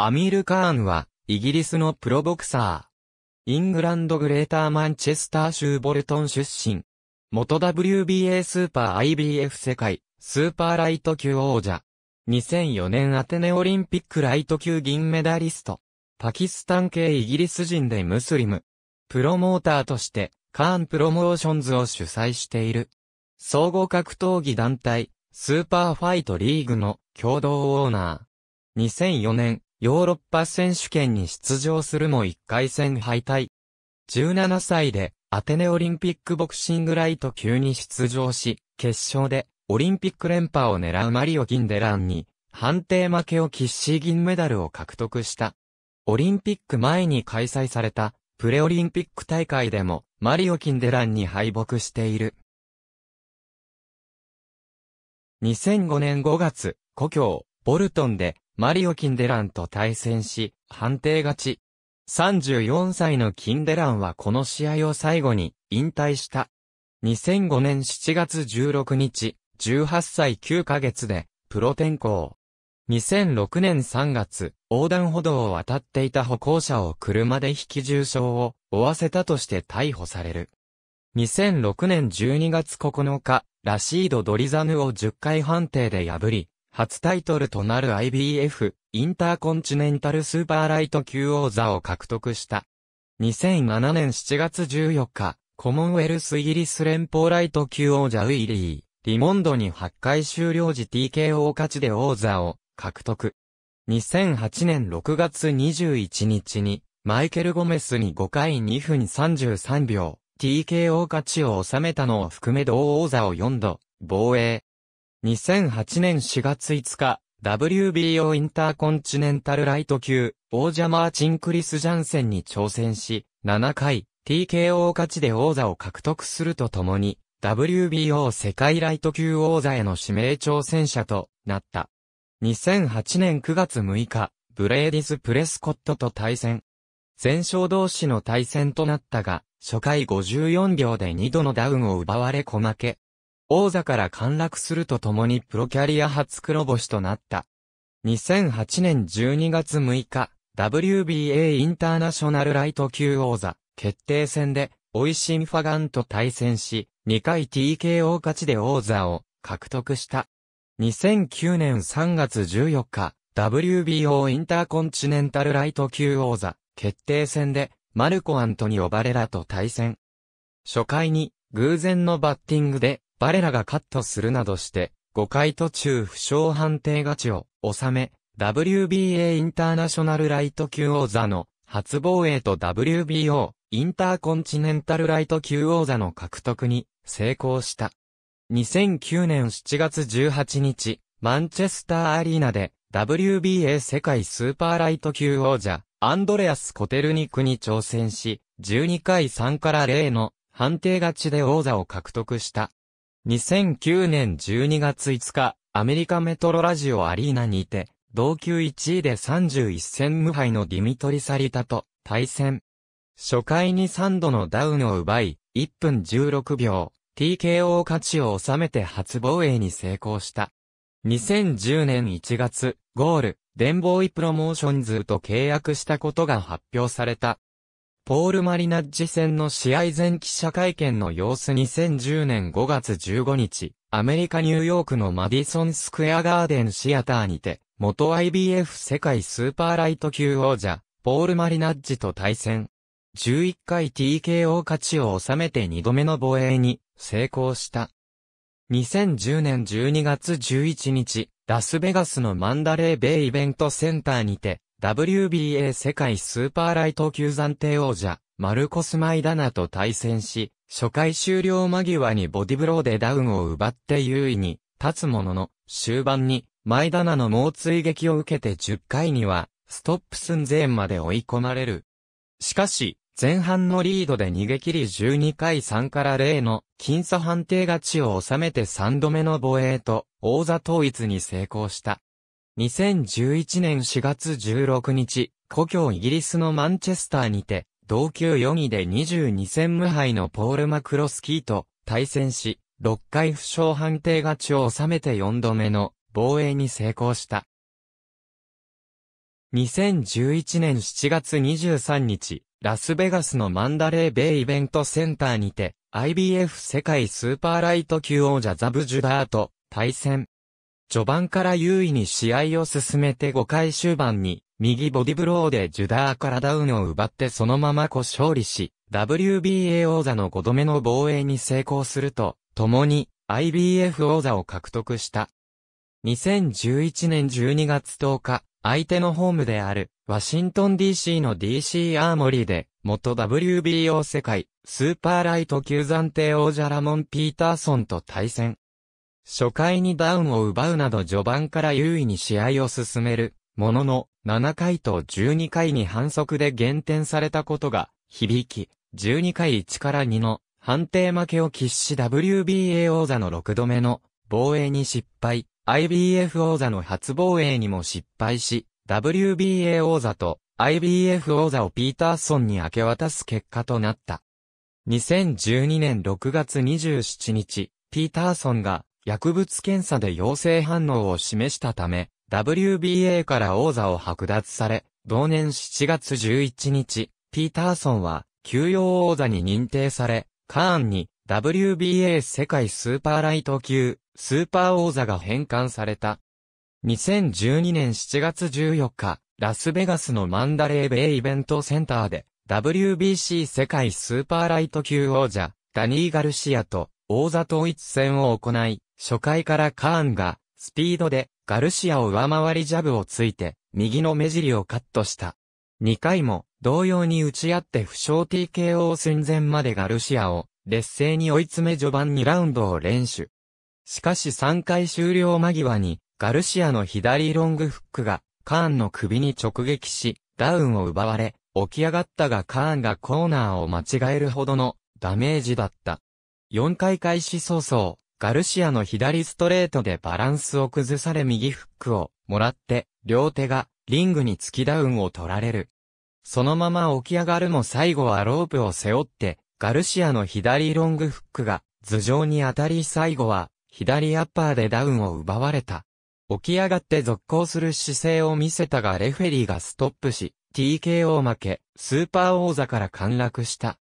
アミール・カーンは、イギリスのプロボクサー。イングランドグレーターマンチェスター州ボルトン出身。元 WBA スーパー IBF 世界、スーパーライト級王者。2004年アテネオリンピックライト級銀メダリスト。パキスタン系イギリス人でムスリム。プロモーターとして、カーンプロモーションズを主催している。総合格闘技団体、スーパーファイトリーグの共同オーナー。2004年、ヨーロッパ選手権に出場するも1回戦敗退。17歳でアテネオリンピックボクシングライト級に出場し、決勝でオリンピック連覇を狙うマリオ・ギンデランに判定負けを喫し銀メダルを獲得した。オリンピック前に開催されたプレオリンピック大会でもマリオ・ギンデランに敗北している。2005年5月、故郷、ボルトンでマリオ・キンデランと対戦し、判定勝ち。34歳のキンデランはこの試合を最後に引退した。2005年7月16日、18歳9ヶ月でプロ転向。2006年3月、横断歩道を渡っていた歩行者を車で引き重傷を負わせたとして逮捕される。2006年12月9日、ラシード・ドリザヌを10回判定で破り、初タイトルとなる IBF、インターコンチネンタルスーパーライト級王座を獲得した。2007年7月14日、コモンウェルスイギリス連邦ライト級王者ウィリー、リモンドに8回終了時 TKO 勝ちで王座を獲得。2008年6月21日に、マイケル・ゴメスに5回2分33秒、TKO 勝ちを収めたのを含め同王座を4度、防衛、2008年4月5日、WBO インターコンチネンタルライト級、王者マーチン・クリス・ジャンセンに挑戦し、7回、TKO 勝ちで王座を獲得するとともに、WBO 世界ライト級王座への指名挑戦者となった。2008年9月6日、ブレーディス・プレスコットと対戦。全勝同士の対戦となったが、初回54秒で2度のダウンを奪われ小負け。王座から陥落するとともにプロキャリア初黒星となった。2008年12月6日、WBA インターナショナルライト級王座決定戦で、オイシンファガンと対戦し、2回 TKO 勝ちで王座を獲得した。2009年3月14日、WBO インターコンチネンタルライト級王座決定戦で、マルコ・アントニオ・バレラと対戦。初回に、偶然のバッティングで、バレラがカットするなどして、5回途中負傷判定勝ちを収め、WBA インターナショナルライト級王座の初防衛と WBO インターコンチネンタルライト級王座の獲得に成功した。2009年7月18日、マンチェスターアリーナで WBA 世界スーパーライト級王者、アンドレアス・コテルニクに挑戦し、12回3から0の判定勝ちで王座を獲得した。2009年12月5日、アメリカメトロラジオアリーナにて、同級1位で31戦無敗のディミトリ・サリタと対戦。初回に3度のダウンを奪い、1分16秒、TKO 勝ちを収めて初防衛に成功した。2010年1月、ゴール、デンボーイプロモーションズと契約したことが発表された。ポール・マリナッジ戦の試合前記者会見の様子2010年5月15日、アメリカ・ニューヨークのマディソン・スクエア・ガーデン・シアターにて、元 IBF 世界スーパーライト級王者、ポール・マリナッジと対戦。11回 TKO 勝ちを収めて2度目の防衛に成功した。2010年12月11日、ラスベガスのマンダレーベイイベントセンターにて、WBA 世界スーパーライト級暫定王者、マルコス・マイダナと対戦し、初回終了間際にボディブローでダウンを奪って優位に立つものの、終盤にマイダナの猛追撃を受けて10回には、ストップ寸前まで追い込まれる。しかし、前半のリードで逃げ切り12回3から0の僅差判定勝ちを収めて3度目の防衛と王座統一に成功した。2011年4月16日、故郷イギリスのマンチェスターにて、同級4位で22戦無敗のポール・マクロスキーと対戦し、6回負傷判定勝ちを収めて4度目の防衛に成功した。2011年7月23日、ラスベガスのマンダレーベイイベントセンターにて、IBF 世界スーパーライト級王者ザブジュダーと対戦。序盤から優位に試合を進めて5回終盤に、右ボディブローでジュダーからダウンを奪ってそのまま故勝利し、WBA 王座の5度目の防衛に成功すると、共に IBF 王座を獲得した。2011年12月10日、相手のホームである、ワシントン DC の DC アーモリーで、元 WBO 世界、スーパーライト級暫定王者ラモン・ピーターソンと対戦。初回にダウンを奪うなど序盤から優位に試合を進める、ものの、7回と12回に反則で減点されたことが、響き、12回1から2の判定負けを喫し WBA 王座の6度目の防衛に失敗、IBF 王座の初防衛にも失敗し、WBA 王座と IBF 王座をピーターソンに明け渡す結果となった。2012年6月27日、ピーターソンが薬物検査で陽性反応を示したため、WBA から王座を剥奪され、同年7月11日、ピーターソンは、休養王座に認定され、カーンに WBA 世界スーパーライト級、スーパー王座が返還された。2012年7月14日、ラスベガスのマンダレーベイイベントセンターで、WBC 世界スーパーライト級王者、ダニー・ガルシアと王座統一戦を行い、初回からカーンが、スピードで、ガルシアを上回りジャブをついて、右の目尻をカットした。2回も、同様に打ち合って負傷 TKO 寸前までガルシアを、劣勢に追い詰め序盤2ラウンドを連取。しかし3回終了間際に、ガルシアの左ロングフックが、カーンの首に直撃し、ダウンを奪われ、起き上がったがカーンがコーナーを間違えるほどのダメージだった。4回開始早々、ガルシアの左ストレートでバランスを崩され右フックをもらって、両手がリングに突きダウンを取られる。そのまま起き上がるも最後はロープを背負って、ガルシアの左ロングフックが頭上に当たり最後は左アッパーでダウンを奪われた。起き上がって続行する姿勢を見せたがレフェリーがストップし、TKO 負け、スーパー王座から陥落した。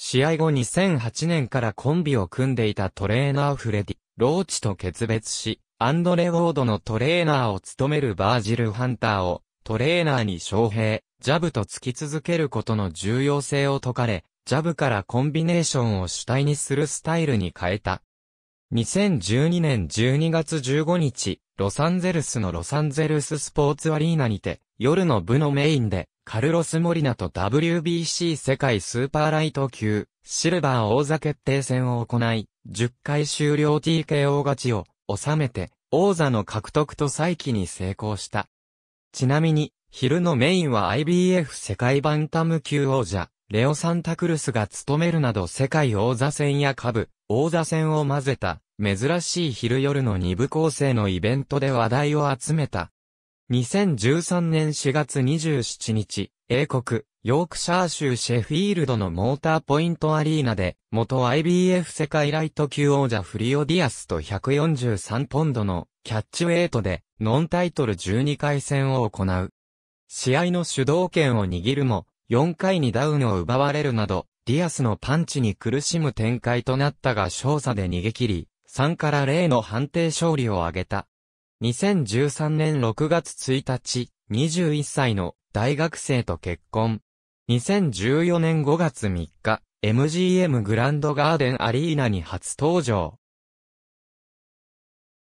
試合後2008年からコンビを組んでいたトレーナーフレディ・ローチと決別し、アンドレ・ウォードのトレーナーを務めるバージル・ハンターをトレーナーに招聘、ジャブと突き続けることの重要性を説かれ、ジャブからコンビネーションを主体にするスタイルに変えた。2012年12月15日、ロサンゼルスのロサンゼルススポーツアリーナにて、夜の部のメインで、カルロス・モリナと WBC 世界スーパーライト級、シルバー王座決定戦を行い、10回終了 TKO 勝ちを収めて、王座の獲得と再起に成功した。ちなみに、昼のメインは IBF 世界バンタム級王者、レオ・サンタクルスが務めるなど世界王座戦や下部、王座戦を混ぜた、珍しい昼夜の二部構成のイベントで話題を集めた、2013年4月27日、英国、ヨークシャー州シェフィールドのモーターポイントアリーナで、元 IBF 世界ライト級王者フリオディアスと143ポンドのキャッチウェイトで、ノンタイトル12回戦を行う。試合の主導権を握るも、4回にダウンを奪われるなど、ディアスのパンチに苦しむ展開となったが勝者で逃げ切り、3から0の判定勝利を挙げた。2013年6月1日、21歳の大学生と結婚。2014年5月3日、MGM グランドガーデンアリーナに初登場。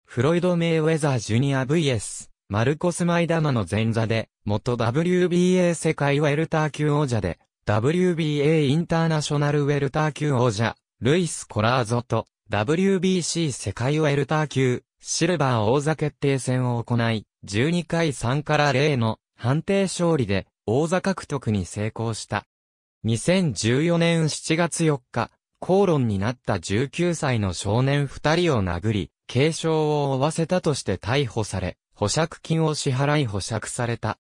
フロイド・メイウェザー・ジュニア VS、マルコス・マイダマの前座で、元 WBA 世界ウェルター級王者で、WBA インターナショナルウェルター級王者、ルイス・コラーゾと、WBC 世界ウェルター級、シルバー王座決定戦を行い、12回3から0の判定勝利で王座獲得に成功した。2014年7月4日、口論になった19歳の少年2人を殴り、軽傷を負わせたとして逮捕され、保釈金を支払い保釈された。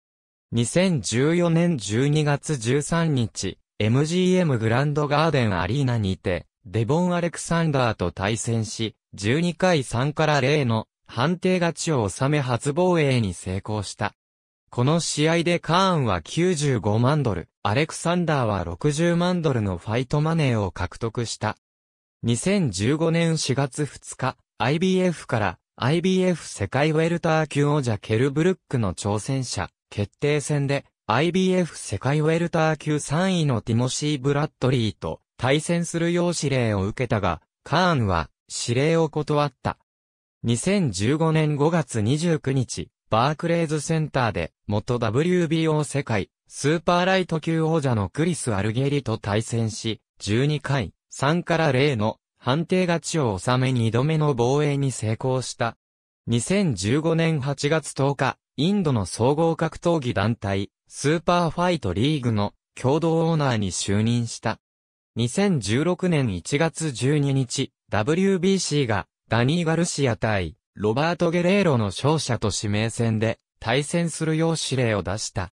2014年12月13日、MGM グランドガーデンアリーナにて、デボン・アレクサンダーと対戦し、12回3から0の判定勝ちを収め初防衛に成功した。この試合でカーンは95万ドル、アレクサンダーは60万ドルのファイトマネーを獲得した。2015年4月2日、IBF から IBF 世界ウェルター級王者ケルブルックの挑戦者決定戦で IBF 世界ウェルター級3位のティモシー・ブラッドリーと対戦するよう指令を受けたが、カーンは指令を断った。2015年5月29日、バークレーズセンターで元 WBO 世界スーパーライト級王者のクリス・アルゲリと対戦し、12回3から0の判定勝ちを収め2度目の防衛に成功した。2015年8月10日、インドの総合格闘技団体、スーパーファイトリーグの共同オーナーに就任した。2016年1月12日、WBC がダニー・ガルシア対ロバート・ゲレーロの勝者と指名戦で対戦するよう指令を出した。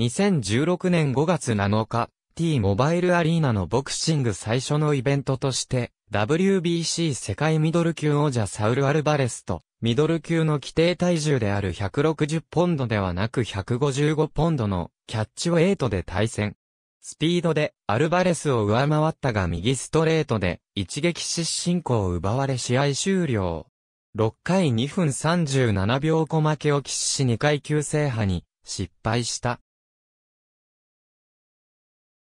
2016年5月7日、T モバイルアリーナのボクシング最初のイベントとして、WBC 世界ミドル級王者サウル・アルバレスと、ミドル級の規定体重である160ポンドではなく155ポンドのキャッチウェイトで対戦。スピードでアルバレスを上回ったが右ストレートで一撃失神校を奪われ試合終了。6回2分37秒小負けを喫し2階級制覇に失敗した。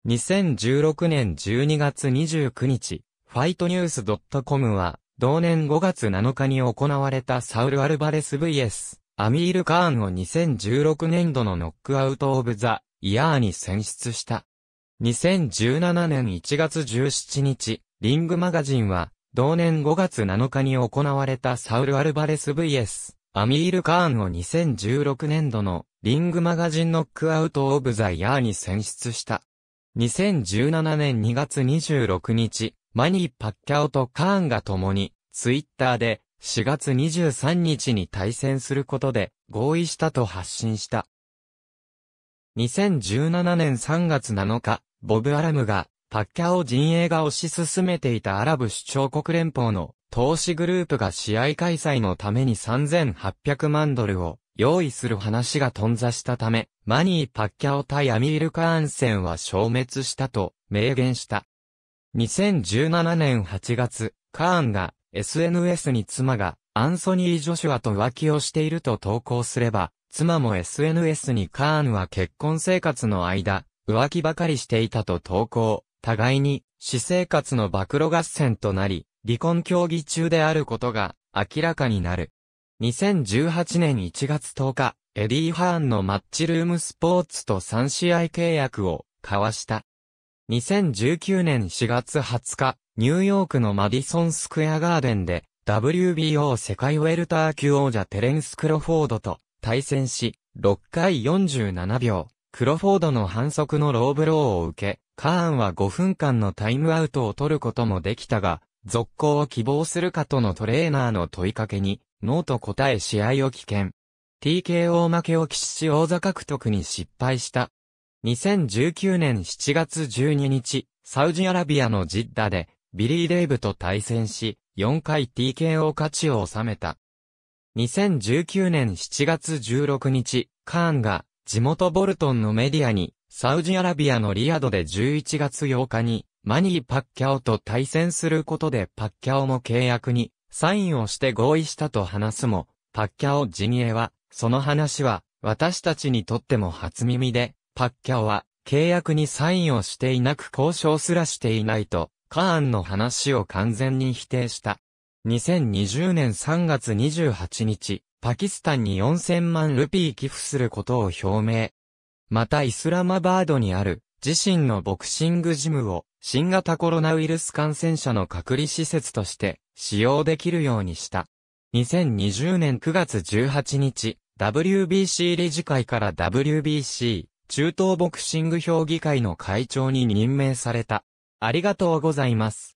2016年12月29日、ファイトニュース .com は、同年5月7日に行われたサウル・アルバレス VS、アミール・カーンを2016年度のノックアウト・オブ・ザ・イヤーに選出した。2017年1月17日、リングマガジンは、同年5月7日に行われたサウル・アルバレス VS、アミール・カーンを2016年度の、リングマガジンノックアウト・オブ・ザ・イヤーに選出した。2017年2月26日、マニー・パッキャオとカーンが共に、ツイッターで、4月23日に対戦することで合意したと発信した。2017年3月7日、ボブ・アラムが、パッキャオ陣営が推し進めていたアラブ首長国連邦の投資グループが試合開催のために3800万ドルを用意する話が頓挫したため、マニー・パッキャオ対アミール・カーン戦は消滅したと明言した。2017年8月、カーンが SNS に妻がアンソニー・ジョシュアと浮気をしていると投稿すれば、妻も SNS にカーンは結婚生活の間、浮気ばかりしていたと投稿、互いに、私生活の暴露合戦となり、離婚協議中であることが明らかになる。2018年1月10日、エディ・ハーンのマッチルームスポーツと3試合契約を交わした。2019年4月20日、ニューヨークのマディソンスクエアガーデンで、WBO 世界ウェルター級王者テレンス・クロフォードと対戦し、6回47秒、クロフォードの反則のローブローを受け、カーンは5分間のタイムアウトを取ることもできたが、続行を希望するかとのトレーナーの問いかけに、ノーと答え試合を棄権。TKO 負けを喫し王座獲得に失敗した。2019年7月12日、サウジアラビアのジッダで、ビリー・デイブと対戦し、4回 TKO 勝ちを収めた。2019年7月16日、カーンが地元ボルトンのメディアに、サウジアラビアのリヤドで11月8日に、マニー・パッキャオと対戦することでパッキャオも契約にサインをして合意したと話すも、パッキャオ陣営は、その話は私たちにとっても初耳で、パッキャオは契約にサインをしていなく交渉すらしていないと、カーンの話を完全に否定した。2020年3月28日、パキスタンに4000万ルピー寄付することを表明。またイスラマバードにある自身のボクシングジムを新型コロナウイルス感染者の隔離施設として使用できるようにした。2020年9月18日、WBC 理事会から WBC 中東ボクシング評議会の会長に任命された。ありがとうございます。